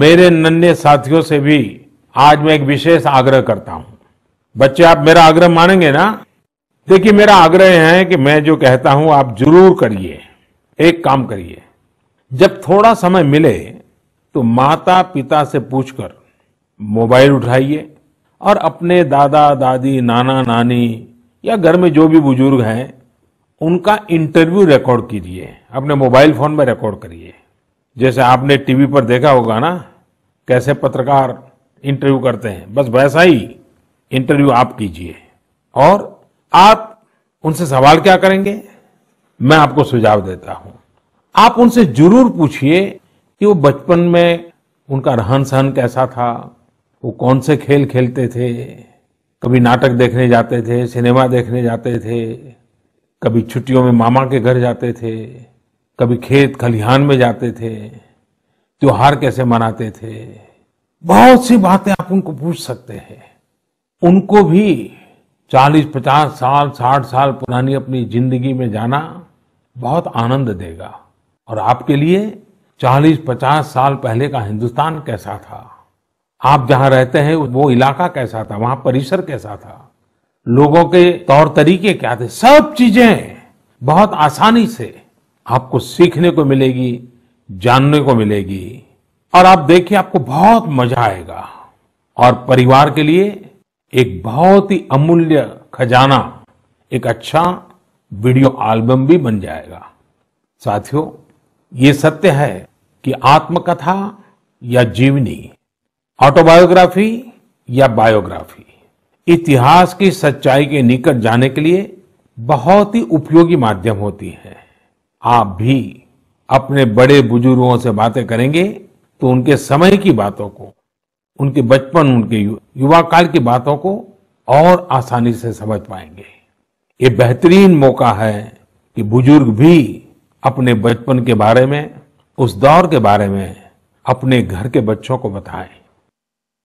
मेरे नन्हे साथियों से भी आज मैं एक विशेष आग्रह करता हूं बच्चे आप मेरा आग्रह मानेंगे ना देखिए मेरा आग्रह है कि मैं जो कहता हूं आप जरूर करिए एक काम करिए जब थोड़ा समय मिले तो माता पिता से पूछकर मोबाइल उठाइए और अपने दादा दादी नाना नानी या घर में जो भी बुजुर्ग हैं उनका इंटरव्यू रिकॉर्ड कीजिए अपने मोबाइल फोन में रिकॉर्ड करिए जैसे आपने टीवी पर देखा होगा ना कैसे पत्रकार इंटरव्यू करते हैं बस वैसा ही इंटरव्यू आप कीजिए और आप उनसे सवाल क्या करेंगे मैं आपको सुझाव देता हूं आप उनसे जरूर पूछिए कि वो बचपन में उनका रहन सहन कैसा था वो कौन से खेल खेलते थे कभी नाटक देखने जाते थे सिनेमा देखने जाते थे कभी छुट्टियों में मामा के घर जाते थे कभी खेत खलिहान में जाते थे त्योहार कैसे मनाते थे बहुत सी बातें आप उनको पूछ सकते हैं उनको भी 40-50 साल 60 साल पुरानी अपनी जिंदगी में जाना बहुत आनंद देगा और आपके लिए 40-50 साल पहले का हिंदुस्तान कैसा था आप जहां रहते हैं वो इलाका कैसा था वहां परिसर कैसा था लोगों के तौर तरीके क्या थे सब चीजें बहुत आसानी से आपको सीखने को मिलेगी जानने को मिलेगी और आप देखिए आपको बहुत मजा आएगा और परिवार के लिए एक बहुत ही अमूल्य खजाना एक अच्छा वीडियो एल्बम भी बन जाएगा साथियों ये सत्य है कि आत्मकथा या जीवनी ऑटोबायोग्राफी या बायोग्राफी इतिहास की सच्चाई के निकट जाने के लिए बहुत ही उपयोगी माध्यम होती है आप भी अपने बड़े बुजुर्गों से बातें करेंगे तो उनके समय की बातों को उनके बचपन उनके युवा काल की बातों को और आसानी से समझ पाएंगे ये बेहतरीन मौका है कि बुजुर्ग भी अपने बचपन के बारे में उस दौर के बारे में अपने घर के बच्चों को बताएं